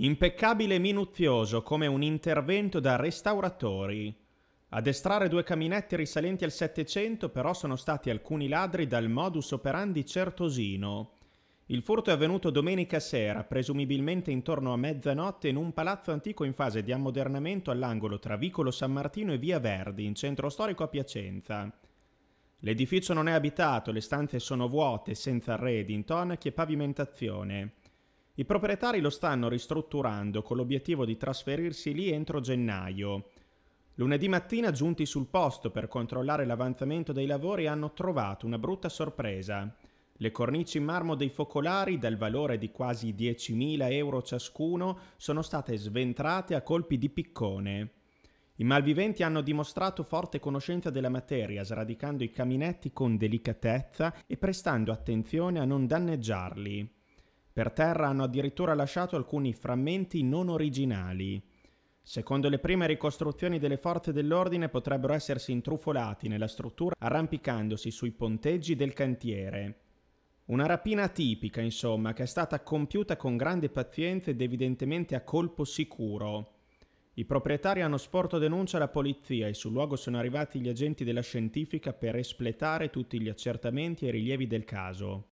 Impeccabile e minuzioso come un intervento da restauratori. Ad estrarre due caminetti risalenti al Settecento però sono stati alcuni ladri dal modus operandi certosino. Il furto è avvenuto domenica sera, presumibilmente intorno a mezzanotte, in un palazzo antico in fase di ammodernamento all'angolo tra Vicolo San Martino e Via Verdi, in centro storico a Piacenza. L'edificio non è abitato, le stanze sono vuote, senza arredi, intonachi e pavimentazione. I proprietari lo stanno ristrutturando con l'obiettivo di trasferirsi lì entro gennaio. Lunedì mattina giunti sul posto per controllare l'avanzamento dei lavori hanno trovato una brutta sorpresa. Le cornici in marmo dei focolari, dal valore di quasi 10.000 euro ciascuno, sono state sventrate a colpi di piccone. I malviventi hanno dimostrato forte conoscenza della materia, sradicando i caminetti con delicatezza e prestando attenzione a non danneggiarli. Per terra hanno addirittura lasciato alcuni frammenti non originali. Secondo le prime ricostruzioni delle forze dell'ordine potrebbero essersi intrufolati nella struttura arrampicandosi sui ponteggi del cantiere. Una rapina tipica, insomma, che è stata compiuta con grande pazienza ed evidentemente a colpo sicuro. I proprietari hanno sporto denuncia alla polizia e sul luogo sono arrivati gli agenti della scientifica per espletare tutti gli accertamenti e rilievi del caso.